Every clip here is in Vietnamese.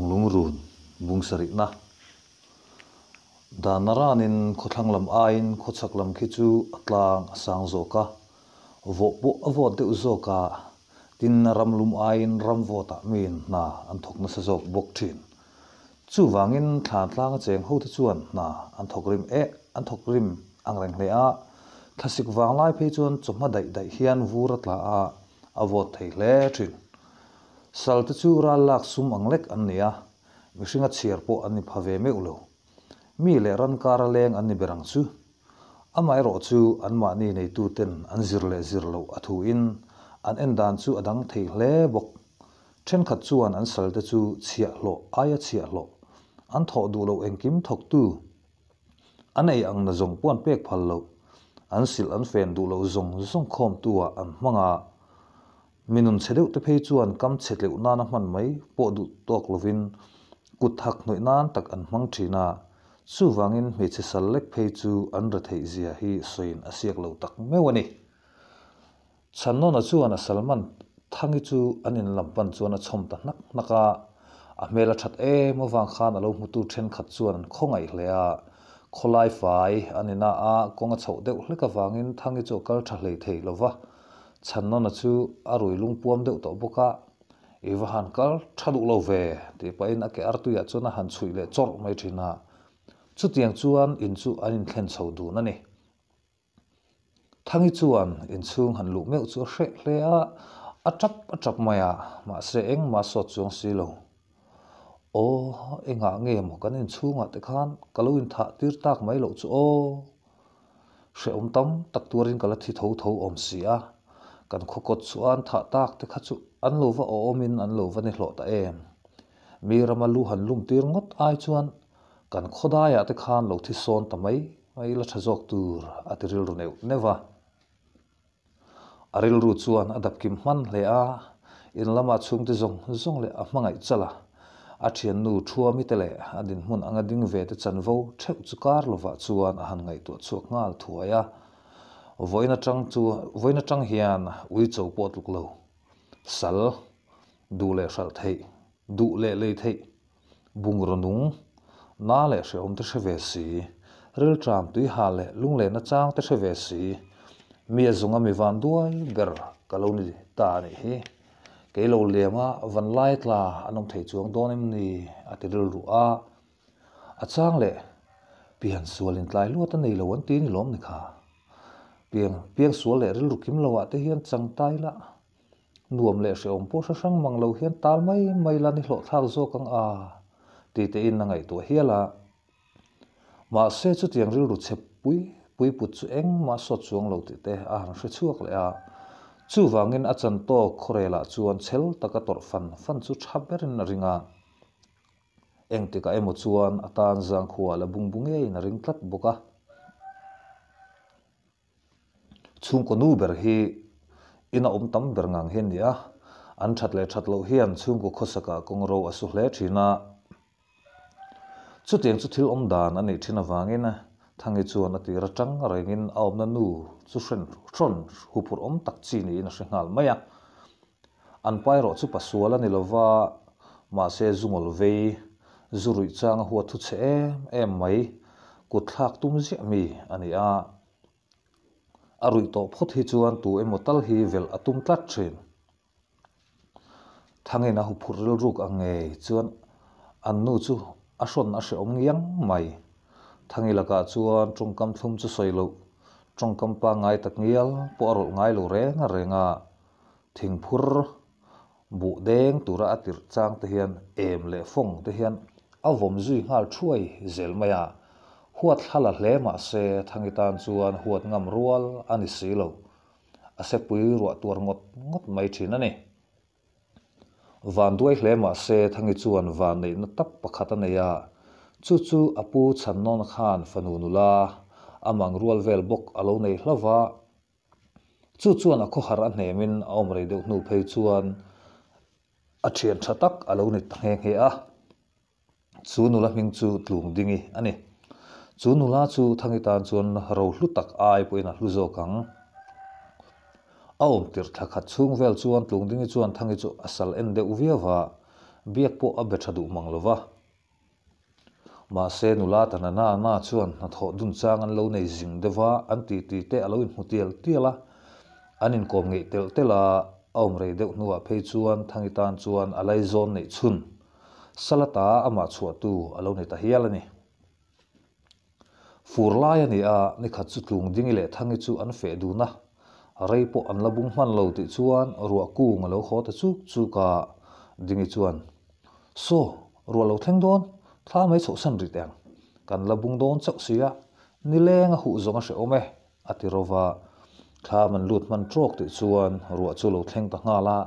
งลุงรุนบุงสริกนะดานารานินโคทังลำอายนโคสักลำคิดจูอัตลางสังโซกาวอกบุวอดเดือโซกาตินนารำลุมอายนรำวอตะมีนนะอันทุกนั้นสโซกบกทินจู่วางินขาดลางเจงหูทจวนนะอันทุกริมเออันทุกริมอังแรงเลียะทัสิกวางไล่เพจวนจมมาได้ได้เฮียนวูรตลาอาวอดเทเลทิน salta chu ra lak sum anglek an nia mishinga chhiar po an ni phave me ulo mi le ran kar leng an ni berang chu amai ro chu an ma ni nei tu ten an zir le zir lo a thu in an en dan chu adang thei le bok chen kha chu an salta chu chhia lo aya chhia lo an tho du lo en kim thok tu an ei ang na zong pon pek phal lo an sil an fen du lo zong zong khom tu a an manga minun chedeu te phei chuan kam chetle u nana hman mai po du tok lovin ku thak noi nan tak an hmang thina suwangin mi che sal lek phei chu an ra thei zia hi soin asiak siak lo tak mewani channo na chuan a salman thangi chu anin lam pan chuan a chhom ta nak naka a mela that e mo wang khan alo mutu then khat chuan an khongai hle a kholai fai anina a konga chho deuh hle ka wangin thangi chu kal tha hle thei lova channa chú ở rồi lung puam deuh tawh bawk cá, eva han kal tha duh lo ve ti pa in ake ar tuya chuna han chui le chor mai thina chu tiang chuan in chu an in thlen chho du na ni thangi chuan in chung han lu meu chu hre à, a atap atap maya ma se eng ma so chuang si lo o enga nge mo kan in chunga te khan kalo in tha tir mấy mai chú chu sẽ ông om tam tak turin kala thi tho tho ông si à kan khukot chu an tha tak te kha chu an lo va omin an lo va ni hlot ta em mi rama lu han lum tir ngot ai chuan kan khodaya te khan lo thi son tamai mai la thajok tur atiril ru neu newa aril ru chuan adap kim man le a in lama chung te zong zong le a hmangai chala a thian nu thua mi te le adin hmun anga ding ve te chan vo theu chu kar lova chuan a han ngai tu chuak ngal thuaya voina tang chu voina tang hian ui chau po tuk lo sal du le sal thei du le le thei bung ronung na le se om te se ve si rel tram tui ha le lung le na chang te se ve si mi azunga mi van duai ber kaloni ta ni hi cái lâu liềm á vẫn lại là anh ông thầy chuông đón em nì à thì rồi rửa à sang lệ biển xua lên lại luôn tân này là vẫn tin lắm nè cả piang piang sual le rin lukim lo te hian chang tai la nuam le se om po sa sang mang lo hian tal mai mai la ni hlo thak zo kang a ti te in na ngai tu hiala ma se chu tiang ri ru chep pui pui put chu eng ma so chuang lo ti te a ran se chuak le a chu wangin a chan to khorela chuan chel taka tor fan fan chu thaberin ringa eng tika emo chuan atan à, zang khuala bung e in ring tlat boka chung ko nu ina um ber ngang hen ya an that le that an chung khosaka kong thangi e ni maya an zungol a arui to phot hi chuan tu emotal hi vel atum tlat thin thangen a hu phurrel ruk ange chuan annu chu a hron a hre om ngiang mai thang thangilaka chuan tungkam thlum chu soilo tungkam pa ngai tak ngial po arol ngai lo renga renga thingphur bu deng tura atir chang te hian em le phong te hian avom zui ngal thuai zel maya ขวดลทะเลม่เสทางตันชวนหวดงำรัวอันสีเหลวอาเสปุยรัวตัวงดงดไม่ถึนนั่นนี่วันด้วยเลม่เสทางชวนวันนี้นัดปกะคตเนียจู่จู่อปูฉันนนขานฟนูนุลาอมังรัวเวลบกอโลเนหลวะจู่จู่นักอคารันเนมินอมรีเดกนูเพย์ชวนอาัจฉริยะตักอโลเนตเฮงเฮียจู่นุลาหมิงจู่ตลุงดิ่งอันนี้ chu nula chu thangi tan chuan ro hlu tak ai poina hlu zo kang a awm tir thla khat chung vel chuan tlung dingi chuan thangi chu asal en de u viawa biak po a betha du manglova ma se nula tan na na chuan na tho dun chang an lo nei zing dewa an ti ti te alo in hmutial tiala anin kom ngei tel tela awm rei deuh nuwa phei chuan thangi tan chuan alai zon nei chun salata ama chhuatu alo nei ta hial ani fur lai ani a ni khat chu tlung ding le thangi chu an fe du na po an labung hman lo ti chuan ruwa ku nga lo kho ta chu chu ka dingi chuan so ruwa lo theng don thla mai chho san ri teng kan labung don chak sia ni leng a hu zonga se ome ati rova thla man lut man trok ti chuan ruwa chu lo theng ta nga la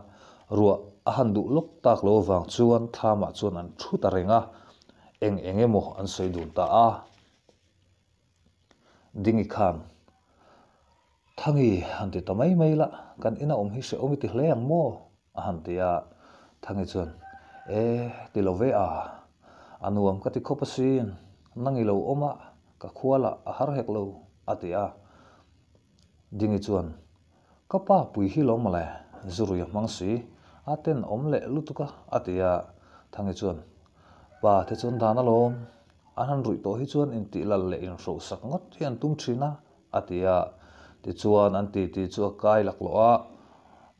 ruwa a han du lok tak lo wang chuan thla ma chuan an thu ta renga eng enge an soi dun ta a dingi khang thangi hante tomai mai la kan ina om hi se omi ti hleng mo à, hante ya à, thangi chun e ti lo ve a anuam ka ti khopasin nangi lo oma ka khuala a har hek lo atia dingi chuan ka pa pui hi lo male zurui mang si aten à, om le lutuka atia thangi chuan pa the chun dana lom anh an han rui to hi chuan in ti lal le in ro sak ngot hi an tum thina atia ti chuan an ti ti chu kai lak lo a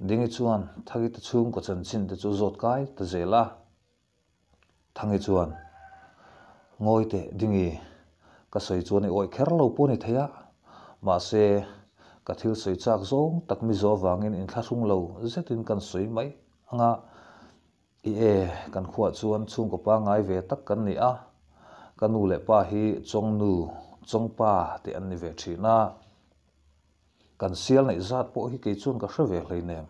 dingi chuan thagi te chhum ko chan chin te chu zot kai te zela thangi chuan ngoi te dingi ka soi chuan i oi kher lo pu ni theya ma se ka thil gió chak zong takmi zo wangin in thlasung lo zetin kan soi mai anga i ế kan khuwa chuan chung ko pa ngai ve tak kan ni a kanu le pa hi chongnu chongpa te an ni ve thina kan sial nei zat pawh hi kei chun ka hre ve hlei nem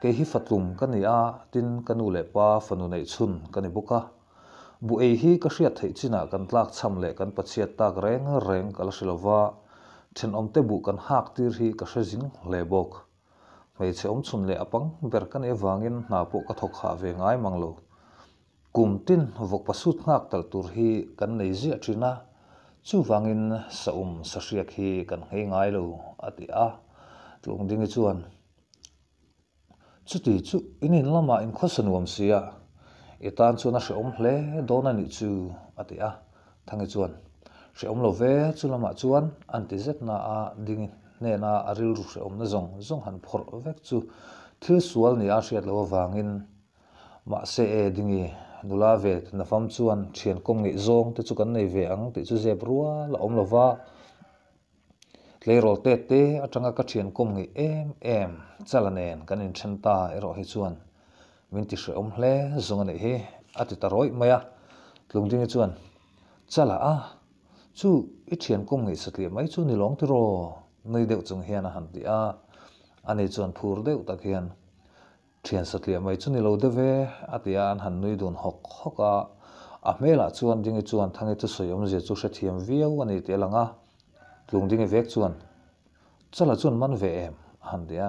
kei hi fatlum ka ni a tin kanu le pa fanu nei chun ka ni buka bu ei hi ka hriat thei china kan tlak cham le kan pachiat tak reng reng kal silova then om te bu kan hak tir hi ka hrejing le bok mai che om chun le apang ber kan ewangin na pawh ka thok kha ve ngai manglo kumtin vok pasut ngak tal tur hi kan nei zia china chu wangin sa um sa shiak hi kan nghe ngai lo ati a tlung dingi chuan chuti chu inin lama in khosanuam sia etan chu na sha um hle dona ni chu ati a thangi chuan sha um lo ve chu lama chuan anti zet na a dingi ne na aril ru sha um na zong zong han phor vek chu thil sual ni a shiat lo wangin ma se e dingi nula ve na fam chuan thian kom nge zong te chu kan nei ve ang ti chu zep rua la om lova tleirol te te atanga ka thian công nghệ em em chalanen kan in than ta ero hi chuan min ti hre om hle zong ani hi ati ta roi maya tlungding à. chuan chala a à, chu i thian công nghệ satli mai chu ni long ti ro nei deuh chung hian a à han ti a ani chuan phur deuh tak hian thian sat le mai chuni lo de ve atia an han nui dun hok hok a a mela chuan ding e chuan thange chu soyom je chu sha thiam vi a wan i te langa tlung ding e vek chuan chala chuan man ve em han dia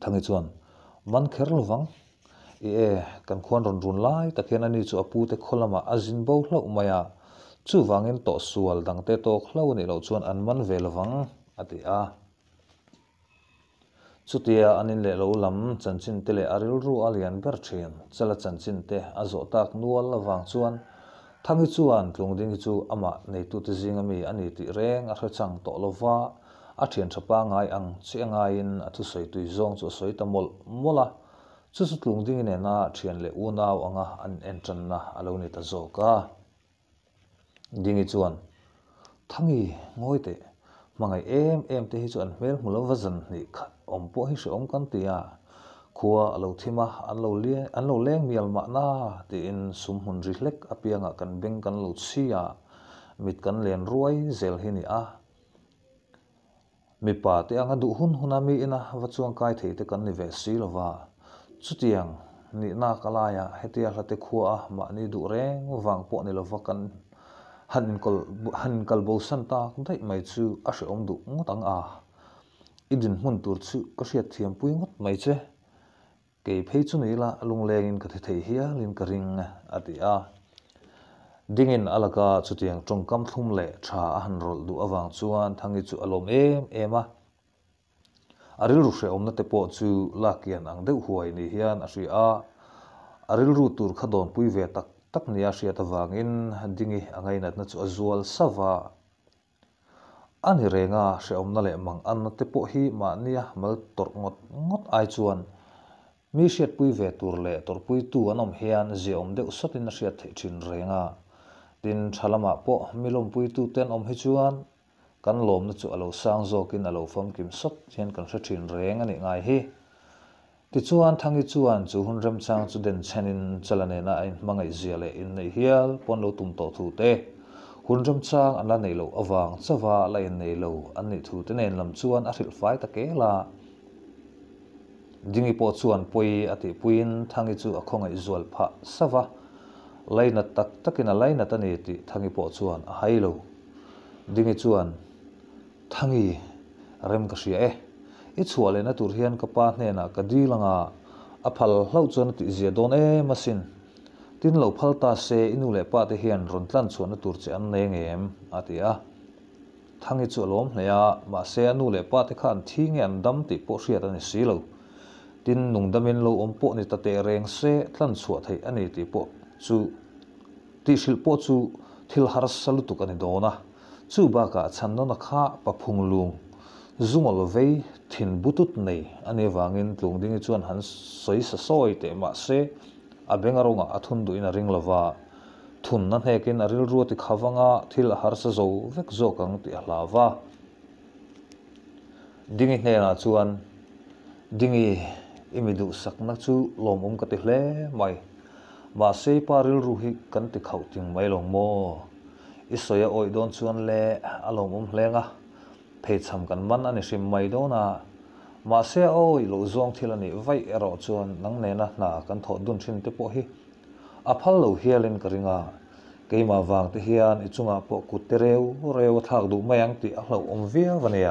thange chuan man kher lo wang e, e kan khon ron run lai ta khen ani chu apu te kholama azin bo hlo mai a chu wangin to sual dang te to khlo ni lo chuan an man vel wang atia chutia anin le lo lam chanchin tele aril ru alian ber thien chala chanchin te azo tak nuol lawang chuan thangi chuan tlung ding chu ama nei tu te zing ami ani ti reng a rhachang to lova a thien thapa ngai ang che ngai in a thu soi tu zong chu soi tamol mola chu su tlung ding ne na thien le u anga an entran na alo ni ta zo ka ding chuan thangi ngoi te mangai em em te hi chuan mel mulo vazan ni kha om po hi se om kan ti a khua alo à thima an lo le an lo leng mial ma na ti in sum hun ri hlek apianga kan beng kan lo chia mit kan len ruai zel hi ni a mi pa te anga du hun hun à. ami ina wa chuang kai thei te kan ni ve si lova chutiang ni na kalaya hetia hlate khua a à. ma ni du reng wang po ni lova kan han kal han kal bol santa ta dai mai chu a se om du ngotang a idin hmun tur chu ka hriat thiam pui ngot mai che ke phei chu nei la lung leng in ka the thei hia lin ka ring ati à, à, a à. dingin alaka chutiang tong kam thlum le tha han rol du awang chuan thangi chu alom em em ema aril ru hre omna te po chu lakian ang deuh huai ni hian a hri a aril ru tur kha don pui ve tak tak nia hriat awangin dingi angai natna chu azual sava anh ani nga sẽ omna le mang an te tiếp hi mà nia mal tor ngot ngot ai chuan mi shet pui về tour le tour pui tu anh hian je om deuh satin a hriat thei thin renga tin thalama po milom pui tu tên om hi chuan căn lom na chỗ alo sang zokin alo phong kim sot hian kan hra thin nga ani ngai hi ti chuan thangi chuan chu hun rem chang chu den chenin anh ain mangai zia le in nei hial pon lo tum to thu te hunram chang an la nei lo awang chawa la in nei lo an ni thu ten en làm chuan anh ril fai ta ke là, dingi bộ chuan pui ati puin thangi chu a khongai zual pha tắc, laina tak lấy laina tani ti thangi bộ chuan hay lâu, dingi chuan thangi rem ít ka ria e i chualena tur hian ka pa hne na ka dilanga à. a phal hlo chuan ti zia don e xin tin lo phal ta se inu le pa te hian ron tlan chuan a tur che an le ngem a ti a thang i chu lom hle a ma se a le pa te khan thing an dam ti po hriat ani si lo tin nung dam lo om po ni ta te reng se tlan chuah thai ani ti po chu ti shil po chu thil har salu tu kan do na chu ba ka chan na na kha pa phung lu zumol ve thin butut nei ane wangin tlung tlungding chuan han soi sa soi te ma se อาเบงอารมณ์อาทุนดูอินาริงลาวาทุนนั่นเองกินอาริลรัวติขวังาที่ลฮาร์ซโซเวกโซกังติอาลาวาดิ้งอเฮน่าชวนดิ้งอีมิดูสักนักชูลมุมกติเล่ไม่มาเซปาริลรูฮิกันติขาวจิงไม่ลงโมอิสยาอวยดอนชวนเล่อารมณ์เลงอ่ะเพจสำกัญมันอันนี้ชิมไม่โดนอ่ะมาเสียโอ้ยลูซองทีละนี่ไว้เอรอจวนนังเนนะนากันถอดดุนชินติปอฮีอภัลลูเฮียลินกริงาเกมาวางที่เฮียนอิจุงาปอกุเตเรวเรวทากดูไม่ยังติอัลลอมเวียวันเนีย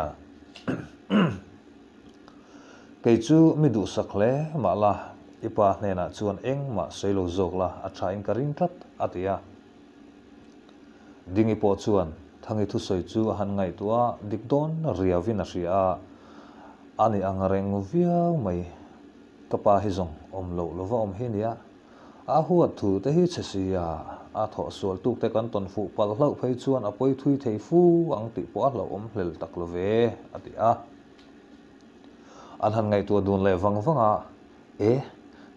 เกจูมิดูสักเลมาละอีปาเนนะจวนเองมาเสียลูซอกละอัจฉริยกริงทัดอัตยาดิ้งอีปอจวนทั้งอิทุสอยจูหันไงตัวดิกดอนเรียวินาเสีย ani ang reng viau mai kapa hi zong om lo lova om hi nia a huat thu te hi chesia a tho sol tuk te kan ton fu pal hlo phei chuan a poi thui thei fu ang ti po lo om hlel tak lo ve ati a an han ngai tu dun le wang wanga e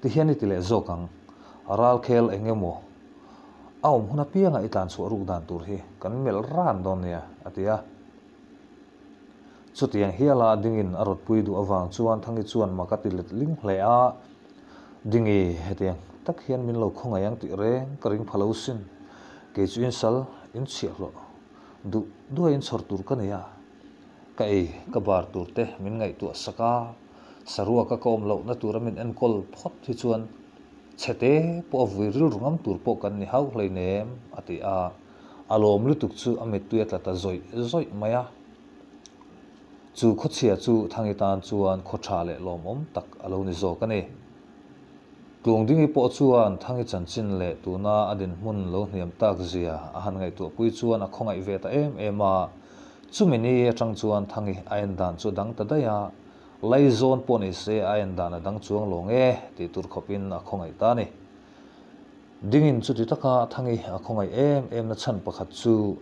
ti hian ti le zokang aral khel engemo aum huna pianga itan chu ruk dan tur hi kan mel ran don ne atia sự hiền chutiang hiala dingin arot pui du awang chuan thangi chuan makatilet ling hle a dingi hetiang tak hian min lo khong ayang ti re karing phalo sin ke cái chuyện sal in lo du du in sor tur ka neya cái ka bar tur te min ngai tu saka sarua ka kom lo na tur min en kol phot thì chuan chete po vui ril rungam tur po kan ni hau hlei nem ati a alom lutuk chu amit tuya tla ta zoi zoi maya chu khotsia chu thangi tan chuan khotha le lomom tak alo ni zo kani tlung dingi po chuan thangi chanchin le tuna adin hmun lo hniam tak zia a han ngai tu pui chuan a ai ve ta em em a chumini atang chuan thangi ain dan chu dang ta daya lai zon po ni se ain dan a dang chuang lo nge ti tur khopin a ai ta ni dingin chu ti taka thangi a ai em em na chan pakhat chu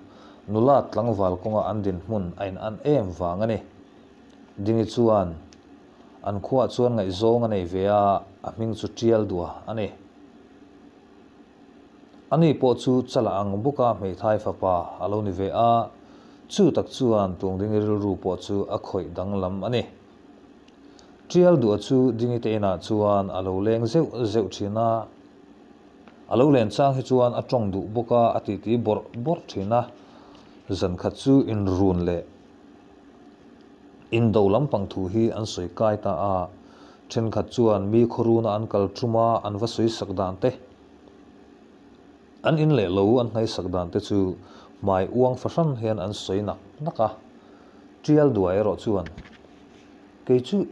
nulat langwal konga andin hmun ain an em wanga ni dingi chuan an khua chuan ngai zawng anei ve a a hming chu tial dua ani ani po chu chala ang buka mei thai fapa alo ni ve a chu tak chuan tung ding ril ru po chu a khoi dang lam ani tial du chu dingi te na chuan alo leng zeu zeu thina alo len chang hi chuan a tong du buka ati ti bor bor thina zan kha chu in run le in do lam pang thu hi an soi kai ta a then khat chuan mi khoruna an kal thuma an va soi sak dan te an in le lo an ngai sak dan te chu mai uang fasan hian an soi nak naka trial duai ro chuan ke chu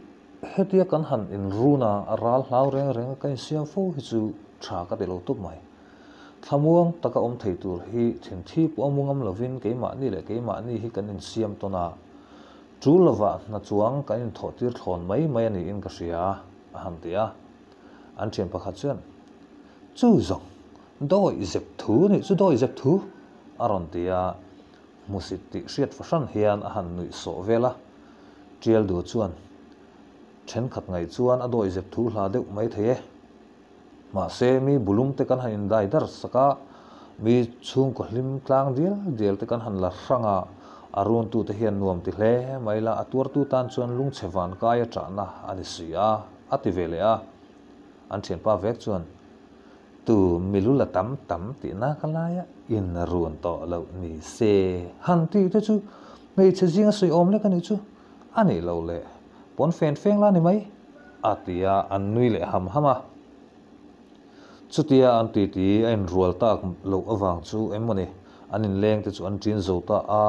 hetia kan han in runa aral hlau reng reng kan siam fo hi chu tha ka de lo tup mai thamuang taka om thei tur hi thin thi pu amungam lovin keima ni le keima ni hi kan in siam tona là chu lova na chuang kan in thotir thon mai mai ni in ka ria a han tia an thiam pakhat chuan chu zong đôi zep thu ni chu doi zep thu aron tia musit ti hriat fasan hian a han nui so vela trial du chuan then khat ngai chuan a đôi zep thu là được mấy thế mà se mi bulum te kan hành đại dai dar saka mi có ko hlim tlang dial dial te kan han la ranga arun tu te hian nuam ti hle mai la atur tu tan chuan lung chewan kai a tana ani sia ati vele a an thian pa vek chuan tu milula tam tam ti na kalaya in run to lo ni se han ti te chu mei che jing sui om le kan chu ani lo le pon fen feng la ni mai atia an nui le ham hama chutia an ti ti ein rual tak lo awang chu emoni anin leng te chu an tin zo ta a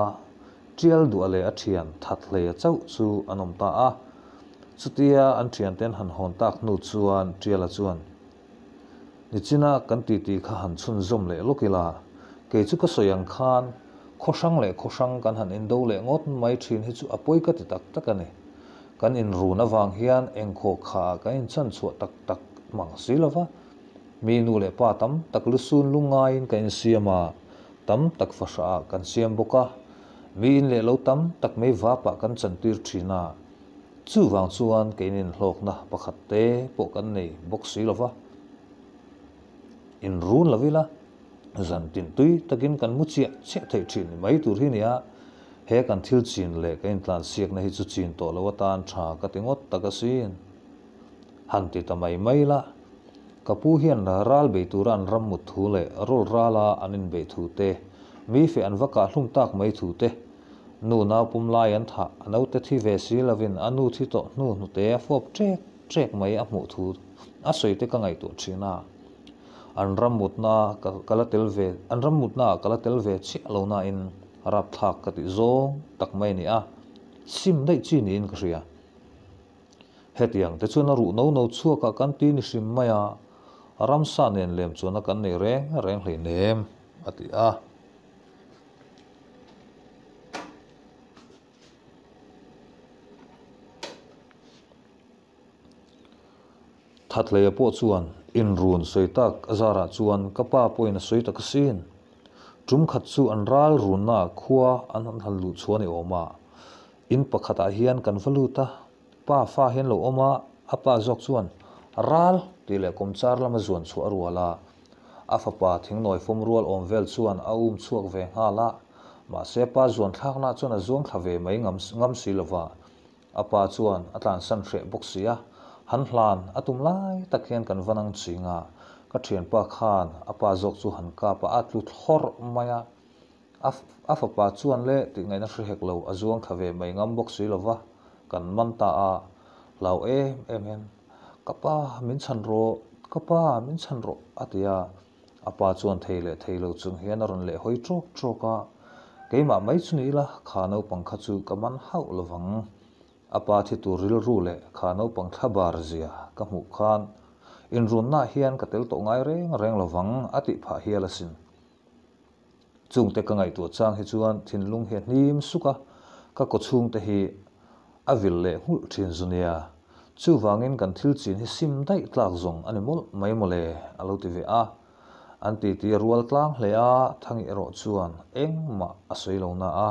trial du ale a thian that le a chau chu anom ta a chutia an thian ten han hon tak nu chuan trial a chuan ni china kan ti ti kha han chun zom le lokila ke chu ka soyang khan khosang le khosang kan han in do le ngot mai thin hi chu apoi ka ti tak tak ani kan in ru na wang hian engkho kha ka in chan chu tak tak mang silawa mi nu le pa tam tak lu sun lu ngai in ka in siama tam tak fasha kan siam boka mi in le lo tam tak mai va pa kan chan tir thina chu wang chuan keinin hlok na pakhat te po kan nei box si lova in run lavila zan tin tui takin kan mu chia che thei thin mai tur hi nia he kan thil chin le ka in tlan siak na hi chu chin to lo tan tha ka tingot takasin han ti ta mai mai la kapu hian na ral be turan ram mu thu le rol rala anin be thu te mi fe an vaka hlum tak mai thu te nu nào pum lai an tha à no te thi là vì anh anu thi to nu nu te fop trek trek mai a mu thu a soi te ka ngai tu china an ramut na kala tel ve an ramut na kala tel ve chi lo na in rap thak ka ti zo tak mai ni a sim dai chi ni in ka ria hetiang te chu na ru nấu nấu chu ka căn ti ni sim mai a ram sa nen lem chu na kan rèn rèn reng hlei nem ati a khatlei po chuan in run soi tak azara chuan kapa poina soi tak sin tum khat chu an ral run na khuwa an an hal lu chuan e oma in pakhat a ah hian kan valu ta pa fa hian lo oma apa jok chuan ral tile kom char lama zuan chu arwala afa pa thing noi fom rual om vel chuan a um chuak ve ha la ma se pa zuan thak na chuan a zuang thave mai ngam ngam si lova apa chuan atlan san thre boxia หันหลานอตุมไล่ตะเคียนกันวันังจิงาก็เทียนปาคานอปาจกจูหันกาปาอัตลุทฮอร์มายาอัฟปาจวนเละติไงนั่นสิเฮกเลวอจวงขเวไม่งำบกสีลวะกันมันตาอาเราเอมเอมเฮนกป้ามินชันโรกป้ามินชันโรอัตยาอปาจวนเทเลเทเลจุงเฮนอรันเละหอยโจกโจกาเกมาไม่ชนีละขานเอาปังขจูกมันเฮาลวังอาปาทิตุริลรูเลขานอปังทบบาร์เซียกมุขานอินรุนนาเฮียนกัตเตลโตไงเร่งเร่งเลวังอาติภาเฮียลสินจุงเตกงไงตัวจางเฮจวนทินลุงเฮนิมสุกะก็กดชุงเตฮีอวิลเล่หุลทินซุนียจู่วังเงินกันทิลจินเฮซิมได้ตลากจงอันนี้มลไม่มลเลอลูทีวีอาอันตีตีรัวตลังเลียทั้งยี่โรจวนเอ็งมาอสวยลงนาอา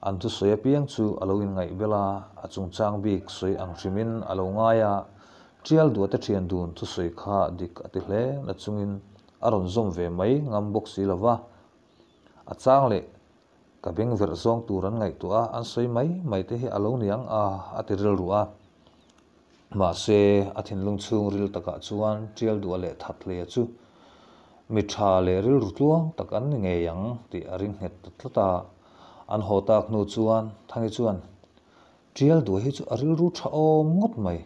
antu soya piang chu in ngai vela achung chang bi soi ang rimin alo nga ya trial du ta thian dun thu soi kha dik ati hle na chungin aron zom ve mai ngam box si lawa chang le ka beng zer song tu ran ngai tu a an soi mai mai te hi alo niang a ati ril ru a ma se athin lung chung ril taka chuan trial du le that le chu mi tha le ril ru tuang tak an nge yang ti a het an ho tak nu chuan thangi chuan trial du hi chu a ril ru tha om ngot mai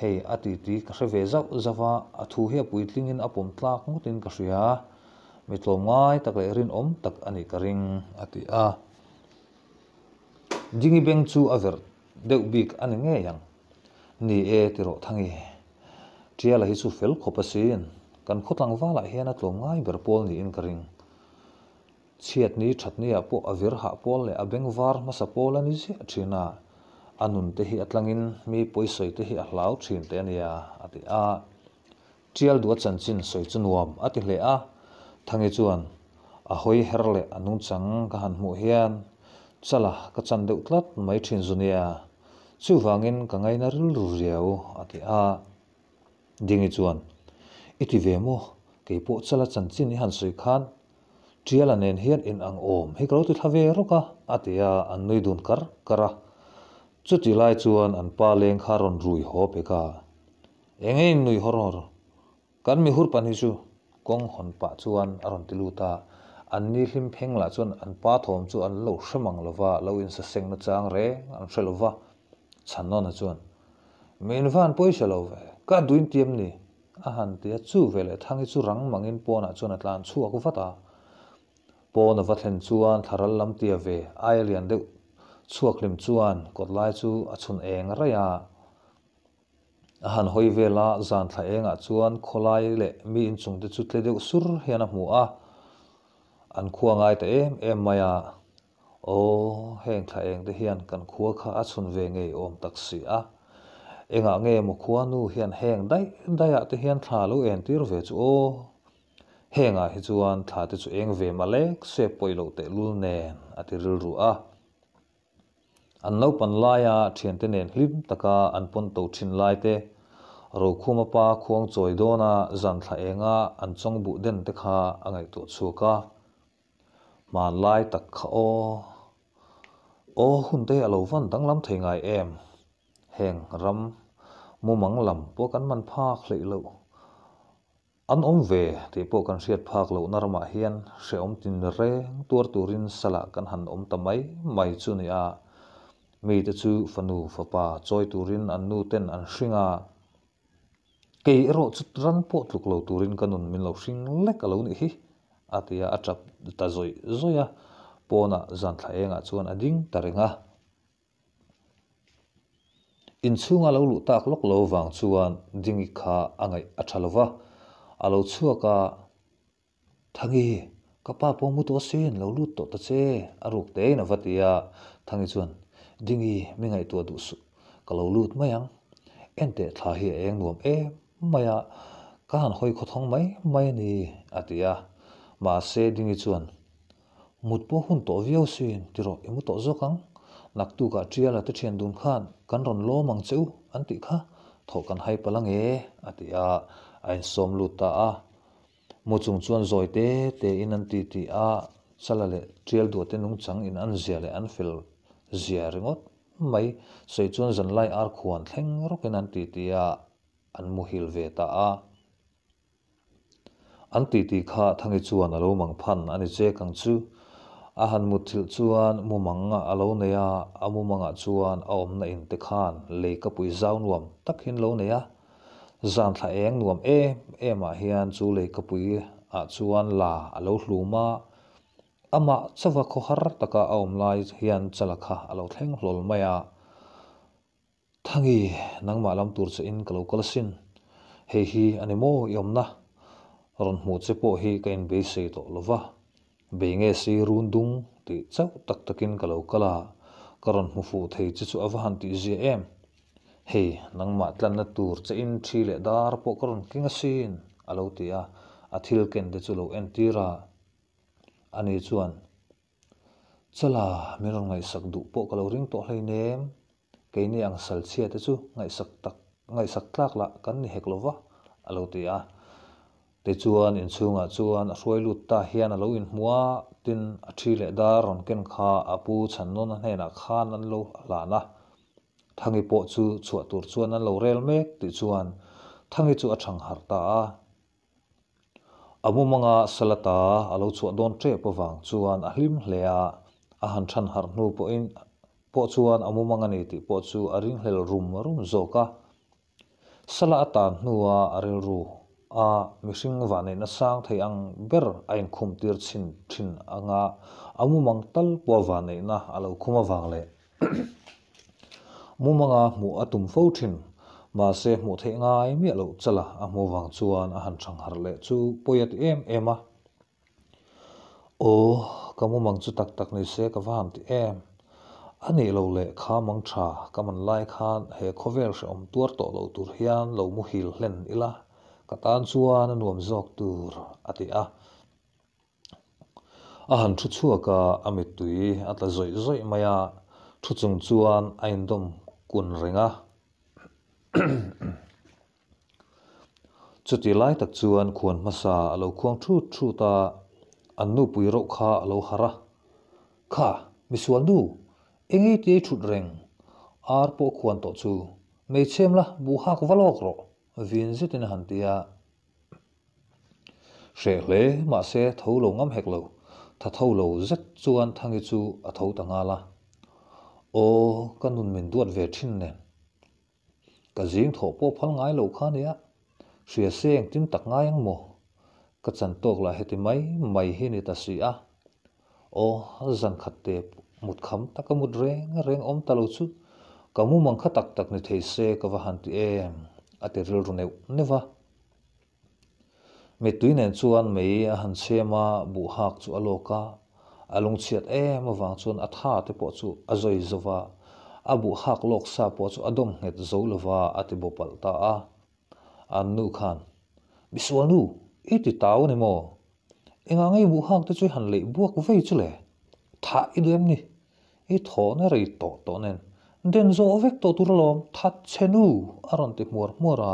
hei a ti ti ka hre ve zau zawa a thu hi a puitling in a pom tlak ngot in ka hria mi tlom mai, tak le rin om tak ani ka ring a ti a jingi beng chu a ver deuh bik ani nge yang ni e ti ro thangi trial hi chu fel khopasin kan khotlang wala ah hian a tlom ngai ber pol ni in ka ring chiat ni chatni a po avir ha pol le abeng var ma sa pol ani se china anun te hi atlangin mi poisoi te hi ahlau chin te ania ati a tial du chan chin soi chunwam ati le a thange chuan a hoi herle anung chang ka han mu chala ka de utlat mai thin zunia chu wangin ka ngai na rul ati a dingi iti ve mo ke po chala chan chin han soi khan triala nen her in ang om he kalo ti thave ro ka atia an noi dun kar kara chuti lai chuan an pa leng kha ron rui ho pe ka engai noi horor kan mi hur pan chu kong hon pa chuan aron ron ti luta an ni hlim pheng la chuan an pa thom chu an lo shamang lova lo in sa seng na chang re an shel lova chan na na chuan men van poi sa lo ka duin tiem ni a han tia chu vele thang chu rang mangin pon a chuan a tlan chu a ku fata ปนวัฒน์ชวนทารลลัมเตียวเวไอเลียนเดชวกลิมชวนกดไลชูอัชนเองระยะหันหอยเวลาจานทะเองอัชวนคลายเลมีอินชงเดชุดเลือดสุรเฮนหัวอ่ะอันขวางไอเตเอมเอ็มมาอโอ้เฮงทายเองเดเฮียนกันขวงข้าอัชนเวงเอออมตักเสียเองอ่ะเงี้ยมขวานู่เฮียนเฮงได้ได้อะเตเฮียนทารุเอ็นตีรเวจโอ hèn henga hi chuan thla te chu eng ve ma lek se poilo te lul nen ati ril ru a an lo pan laia thian te nen hlim taka an pon to thin lai te ro khuma pa khuang choi dona zan thla enga an chong bu den te kha angai to chu ka ma lai tak kha o o hun te alo van dang lam thei ngai em heng ram mu mang lam po kan man phak lei lo an om về thì po kan siat phak lo nar ma hiền sẽ om tin re tur turin sala kan han om ấy mai chu ni a mi te chu fanu fapa choi turin an nu ten an à cái ro chu ran po tluk lo turin kanun min lo hring lek alo ni hi atia atap ta zoi zoya pona zan thla enga chuan ading tarenga inchunga lo lu tak lok lo wang chuan dingi kha angai athalowa alo chua ka thangi ka pa po mu to sin lo lu to che a te na va tia thangi chuan dingi mi ngai to du su ka lo lu ma yang en te tha hi eng nuam e ma ka han hoi kho thong mai mai ni a tia ma se dingi chuan mut po hun to vio sin ti ro e mu to zo kang nak tu ka tria la chen dun khan kan ron lo mang cheu an ti kha tho hai palang e a tia ai som lu ta a mo chung chuan zoi te te in an ti ti a chala le trial do te nung chang in an zia le an fil zia ringot mai sei chuan zan lai ar khuan thleng ro ken an ti ti a an mu hil ve ta a an ti ti kha thangi chuan a mang phan an i che kang chu a han mu thil chuan mu mang a ne a a mu chuan a om na in te khan le ka pui zaun lo ne zan tha eng nuam e e ma hian chu le kapui a chuan la alo hluma ama chawa kho har taka aum lai hian chalakha alo theng hlol maya thangi nangma lam tur cha in kalo kalasin he hi ani mo yom na ron mu che po hi kain be se to lova be nge si run dung ti chau tak takin kalo kala karon mu fu thei chu avahan ti jm hei nang ma tlan na tur che in thi le dar po kron king sin alo ti a athil ken de chulo en ti ra ani chuan chala merong ngai sak du po kalo to hlei nem ke ni ang sal chia te tak ngai sak la kan ni hek lova alo ti a te chuan in chunga chuan a roi lut ta in muwa tin athi le dar on ken kha apu chan non na hena khan an lo lana thangi po chu chu tur chu na lo rel me ti chuan thangi chu athang har ta a amu manga salata alo chu don tre po wang chuan a hlim hle a a han than har nu po in po chuan amu manga ni ti po chu a ring hlel rum rum zo ka salata nuwa a rel ru a mixing wan na sang thai ang ber ain khum tir chin chin anga amu mang tal po wan na alo khuma wang le mū ma ngā mū ātum fō tīn mā sē mū tē ngā āi mi ā lō tsala ā mū wāng tsū wān ā hān chāng har lē tsū pō ya tī ēm ē ma ō kā mū māng tsū tak tak nī sē kā wā hān tī ēm ā nī lō lē khā māng lai khān hē kōvērshā oṁ tuartō lō tūr hiān lō mū hī lō lē nī lā kā tā ngā tsū wān an wā mizok tūr ā tī ā ā hān tsū tsū wā kā amit tui kun ringa chuti lai tak chuan khuan masa alo khuang thu thu ta annu pui ro kha alo hara kha misual nu engi te thut reng ar po khuan to chu me chem la bu hak valok ro vin zit in han tia she hle ma se tho lo ngam hek lo tha tho lo zet chuan thangi chu a tho ta ô cái nụn mình đuột về trên nè cái riêng thổ bộ phăng ngái lâu khá nè sửa xe tin tắc ngái ăn mồ cái chân tộc là hết mấy mày hi nè ta sửa ô dần khát tệ một khấm ta cái một rèn rèn ôm ta lâu chút cái mu mang khát tắc tắc nè thấy xe có vợ hàn tụi em à tê rêu rồi nè nè va mẹ tuy nè chuan mấy hàn xe mà bụ hạc chu aloka a lung chiat em awang chuan a tha te pawh chu a zoi zowa a buh hak lawk sa pawh chu a dawm hnet zo lova a ti bawpalh ta a an nu khan bisua nu i ti tau ni maw enga ngei buh hak te chu han lei buak vei chu le tha i dem ni i thaw na rei to to nen den zo vek to tur lom that chenu aron ti muar muara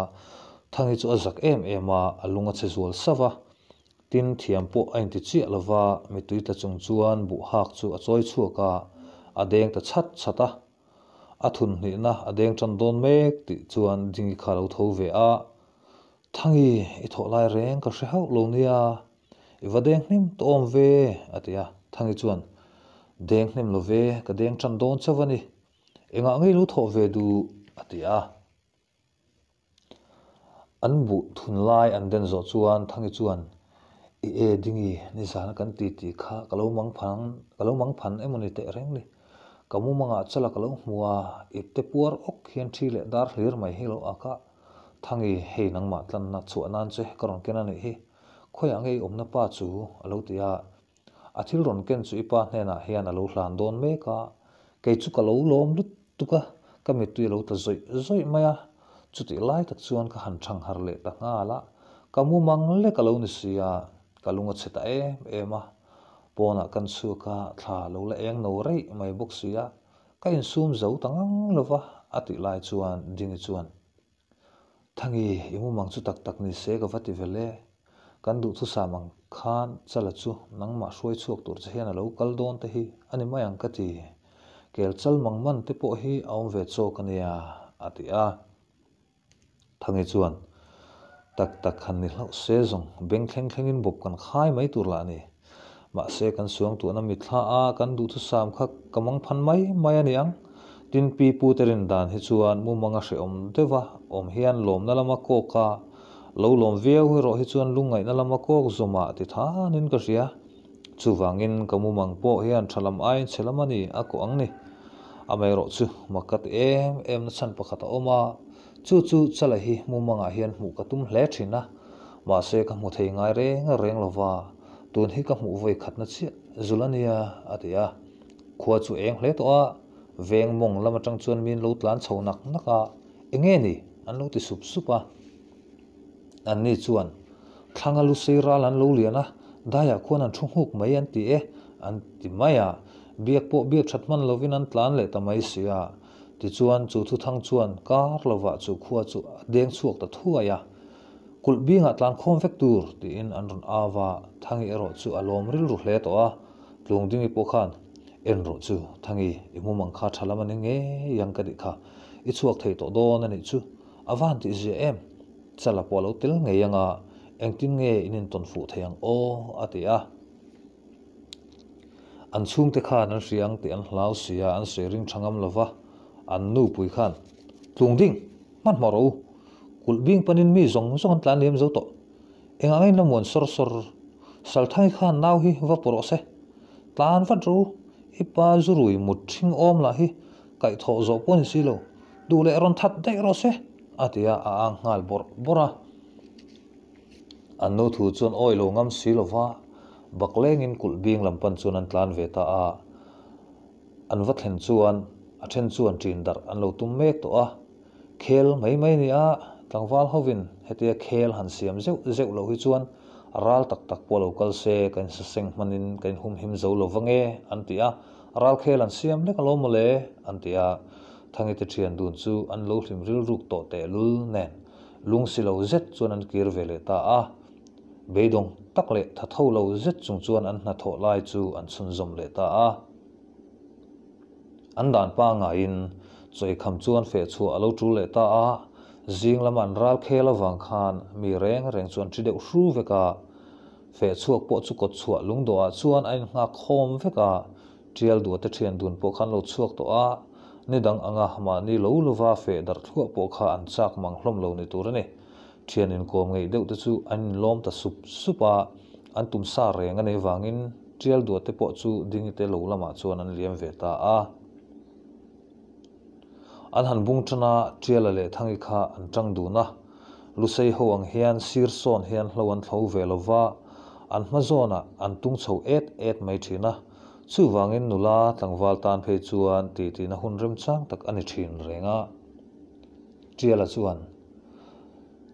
thangi chu azak em em a alunga che zual sawa tin thiam po ain ti chi lova mi tui ta chung chuan bu hak chu a choi chu ka a deng ta chat chata a thun ni na a deng chan don mek ti chuan ding kha lo tho ve a thangi i tho lai reng ka se hau lo nia i va deng hnim tom ve atia thangi chuan deng hnim lo ve ka deng chan don chawani enga ngei lu tho ve du atia an bu thun lai an den zo chuan thangi chuan e dingi ni sa na kan ti ti kha kalo mang phang kalo mang phan e moni te reng le kamu manga chala kalo muwa e te por ok khian thi le dar hlir mai hi lo aka thangi he nang ma tlan na chu nan che karon ken ani hi khoya ngei om na pa chu alo ti a athil ron ken chu ipa hne na hian alo hlan don me ka ke chu kalo lom lut tu ka ka me tu lo ta zoi zoi maya chuti chu ti lai ta chuan ka han thang har le ta nga la kamu mang le kalo ni sia kalunga cheta em em a pona kan su ka thla lo la eng no rei mai bok sia ka in sum zo tangang lova ati lai chuan ding e chuan thangi imu mang chu tak tak ni se ka vati vele kan du thu sa mang khan chala chu nang ma shuai chuak tur che hian lo kal don te hi ani mai ang ka ti kel chal mang man te po hi aum ve chaw kania ati a thangi e chuan tak tak khan ni hlau se zong beng thleng thleng in bob kan khai à, mai tur la ni ma se kan suang tu na mi thla a kan du thu sam kha kamang phan mai mai anh ang tin pi pu terin dan hết chuan mu mang se om dewa om hiền lom na lama cô ca lo lom veo hi ro hi chuan lungai na lama ko zoma ti tha nin ka in chuwangin mu mang po hiền hian thalam ain anh ako à, ang ni amai à, ro chu makat em em na chan khát oma chu chu chala hi mu ma nga hian mu ka tum hle thina ma se ka mu thei ngai re nga reng lova tun hi ka mu voi khat na chi zulania atia khuwa chu eng hle to a veng mong lam atang chuan min lo tlan chho nak nak a enge ni an lo ti sup supa an ni chuan thlanga lu sei ral an lo liana da ya an thung huk mai an ti e an ti mai a biak po biak thatman lovin an tlan le tamai sia ti chuan chu thu thang chuan kar lova chu khuwa chu deng chuak ta thuwa ya kul bi nga tlang khom vek tur ti in an ron awa thangi ero chu alom ril ru hle to a tlung dingi po khan en ro chu thangi imu mang kha thalama ne nge yang ka di kha i chuak thei to do na ni chu avan ti je em chala po lo til nge yanga eng tin nge in ton fu theyang o ate ya an chung te kha nan riang te an hlau sia an sering changam lova an nu pui khan tlung ding man maro kul bing panin mi zong zong tlan nem zo to enga ngai na mon sor sor sal thai khan nau hi va poro se tlan va tru ipa zurui muthing om la hi kai tho zo pon si lo du le ron that dai ro se atia a ang ngal bor bora an nu thu chon oi lo ngam si lo va bakleng in kul bing lam pan chun an tlan ve ta a an vat hen chuan a then chuan trin dar an lo tum mek to a khel mai mai ni a tlangwal hovin hetia khel han siam zeu zeu lo hi chuan ral tak tak po lo kal se kan sa seng manin kan hum him zo lo wange an anh a ral khel an siam lek lo mole an ti a thangi te thian dun chu an lo hlim ril ruk to te lul nen lung si lo zet chuan an kir vele ta a beidong tak le tha tho lo zet chung chuan anh hna tho lai chu anh chun zom le ta à andan pa nga in choi kham chuan fe chu alo tu le ta a zing lam an ral khe la wang khan mi reng reng chuan tri deuh hru ve ka fe chu po chu ko chu lung do a chuan a nga khom ve ka tial du te thian dun po khan lo chuak to a ni dang anga ma ni lo lo va fe dar thu po kha an chak mang hlom lo ni tur ni thian in kom ngei deuh te chu an lom ta sup supa an tum sa reng a nei wangin tial du te po chu dingi te lo lama chuan an liam ve ta a anhan bungchana chiala le thangi kha anchangdu na lusai hoang hian sirson hian hlawan thlo velowa an hmazona an tung chho et et mai thina chuwangin nula tangwal tan phe chuan ti ti na hun rem chang tak ani thin renga chiala chuan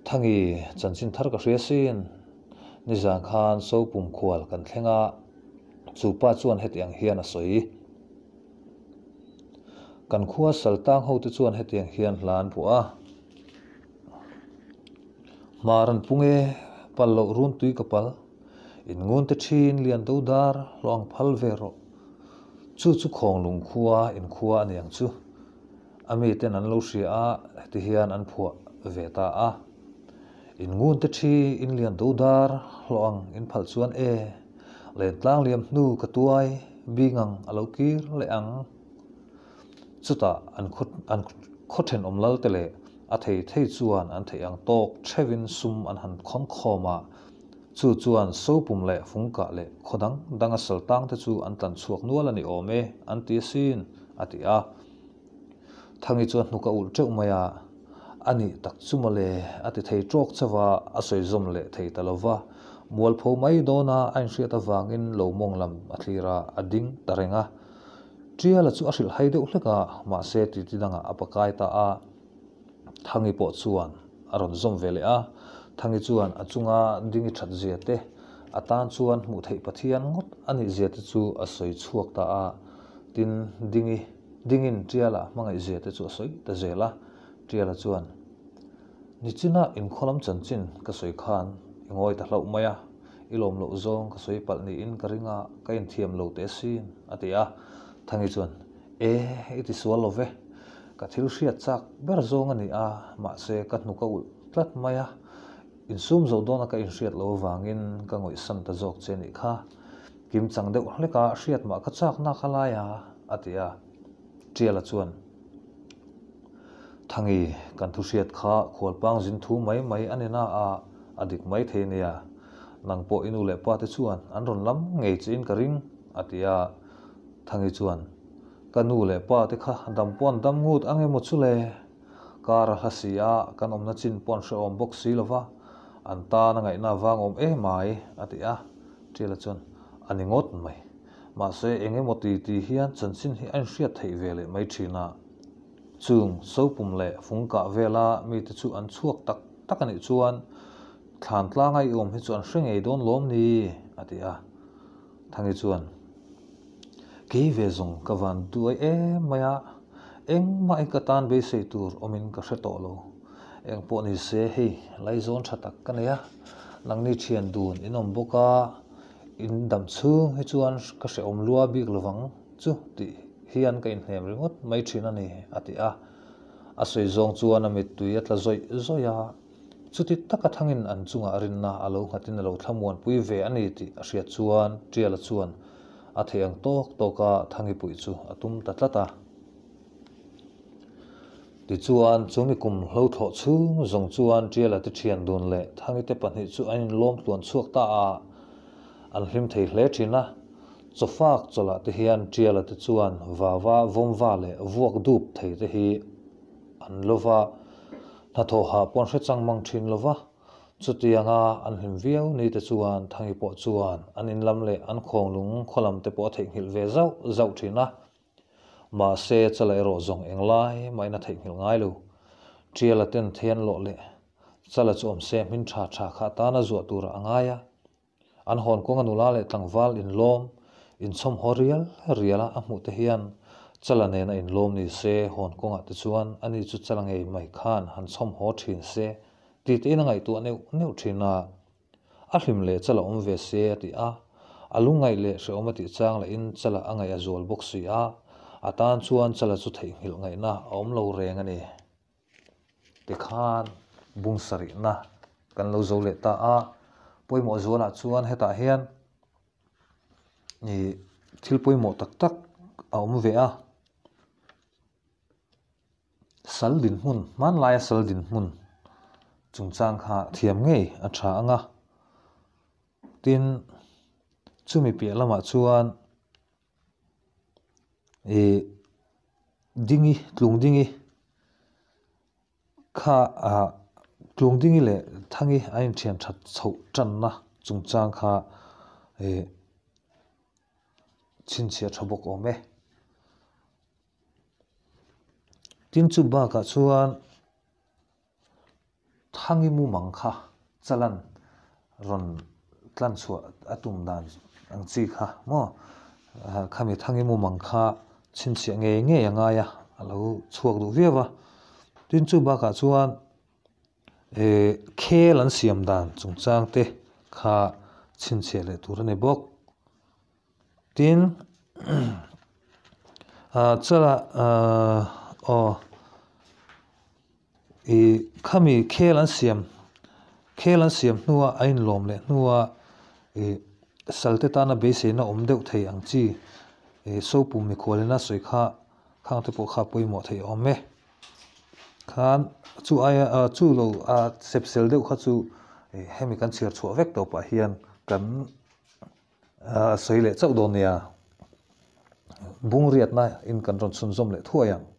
thangi chanchin thar ka hriasin nizang khan so pum khwal kan thlenga chupa chuan het yang hian a soi kan khuwa sal tang ho te chuan hetiang hian hlan pu a maran punge pal lo run tui kapal in ngun te thin lian do dar long phal ve ro chu chu khong lung khuwa in khuwa niang chu ami ten an lo shi a te hian an phu ve in ngun te thi in lian do dar in phal chuan e le tlang liam hnu ka tuai bingang alokir le ang tsuta an khoten om lal tele athei thei chuan an thei ang tok thevin sum an han khon khoma chu chuan so pum le fungka le khodang danga sal te chu an tan chuak nual ani ome an ti sin ati a thangi chu nuka ul cheu maya ani tak chumale ati thei chok chawa asoi zom le thei talowa mual pho mai dona an sri ta wangin monglam athira ading tarenga trial chu asil hai deuh hleka à, ma se ti ti danga apakai à, à, ta a thangi po chuan aron zom vele a thangi chuan achunga dingi that zia te atan chuan hmuh theih pathian ngot ani zia te chu asoi chuak ta a tin dingi dingin triala mangai zia te chu asoi ta zela triala chuan nichina in kholam chanchin ka soi khan ingoi ta hlau maya ilom lo zong ka soi palni in karinga kain thiam lo te sin atia thangi chuan e iti sual love ka thil hria chak ber zawng ani a ma se ka hnu ka ul tlat mai a insum zo dona ka in hriat lo wangin ka ngoi sam ta zawk che ni kha kim chang deuh hleka hriat ma ka chak na khalaya atia tiala chuan thangi kan thu hriat kha khol pang jin thu mai mai anena a adik mai thei nia nang po inu le pa te chuan an ron lam ngei chin ka ring atia à thằng ấy thangi chuan kanu le pa te kha dam pon dam ngut ange mo chu le kar hasia kan omna chin pon se om box si lova anh ta na ngai na wang om e mai ati à a tila chuan ani ngot mai ma se enge mo ti ti hian chan chin hi an hriat thei vele mai thina chung sopum le fungka vela mi te chu an chuak tak tak ani chuan thlan tla ngai om hi chuan hrengei don lom ni ati à a thangi chuan ke ve zong ka van tu ai e maya eng ma ka tan be se tur omin ka se to eng po ni se hi lai zon tha tak ka ne lang ni thian dun inom om boka in dam chu he chuan ka se om lua bik lowang chu ti hian ka in hnem ringot mai thin ani ati a a sei zong chuan a mit tui atla zoi zoya chuti taka thangin an chunga arinna alo ngatin alo thlamuan pui ve ani ti a hria chuan tial chuan ati an tog toga tangi pui tsu atum tatlata di tsuwaan tsumi kum lau thok tsuu zung tsuwaan chia la ti tshian don le tangi tepan hi tsuwaan long tuwaan tsuaak taaa an lim thai le chi na tsu faak tsu laa ti hiyan ti tsuwaan vaa vaa von vaa le vuag dhub thai tahi an loo na thoo haa pon shi tsang mang chin loo ชุดที่ง่าอันหินวิวนี่จะชวนทางอีปอชวนอันนี้ลำเลอันคงลุงขลำเตปอถิงหิลเวเจ้าเจ้าทีนะมาเสียจะเลยรอจงเองไล่ไม่น่าถิงหิลง่ายลูเจี่ยละเต้นเทียนหลอเลจะละจอมเสีซมินชาชาขาตานจวดตัวระง่ายอันหอนกงอนุลาเลตังวาลอินลมอินสมฮอริเอลเรียละอันมุตเฮียนจะละเนนอินลมนี่เซฮองกงอัติจวนอันนี้จุดจะลยไงไม่ขานอันสมฮอทินเซ ti te na ngai tu neu neu thina a hlim le chala om thì à ti a alu ngai le se om ti chang la in chala anh ấy zol box à a atan chuan chala chu thei hil ngai na om lo anh ani te khan bung sari na kan lo zo le ta a poimo zuala chuan ta hiền ni thil poimo tak tak a om ve à sal din hun man lai sal din hun chungchang kha thiam ngei a tha anga tin chumi pe lama chuan e dingi tlung dingi kha a tlung dingi le thangi a in thiam that chho tan na chungchang kha e chin chia thobok ome tin chu ba ka chuan thangi mu mangkha chalan ron tlan chu atum dan ang chi kha mo eh, khami thangi mu mangkha chin chi nge nge yanga ya alo chuak du viwa tin chu ba kha chuan e ke lan siam dan chung chang te kha chin le tur ne bok tin a chala a i khami khel an siam khel an siam nuwa ain lom le nuwa i salte ta na be se na om deuh thei ang chi e so pum mi khol na soi kha khang te po kha poi mo thei om me khan chu aya chu lo a sep sel deuh kha chu hemi kan chir chu vek to pa hian kan soi le chau don ya bung riat na in kan ron sun zom le thuayang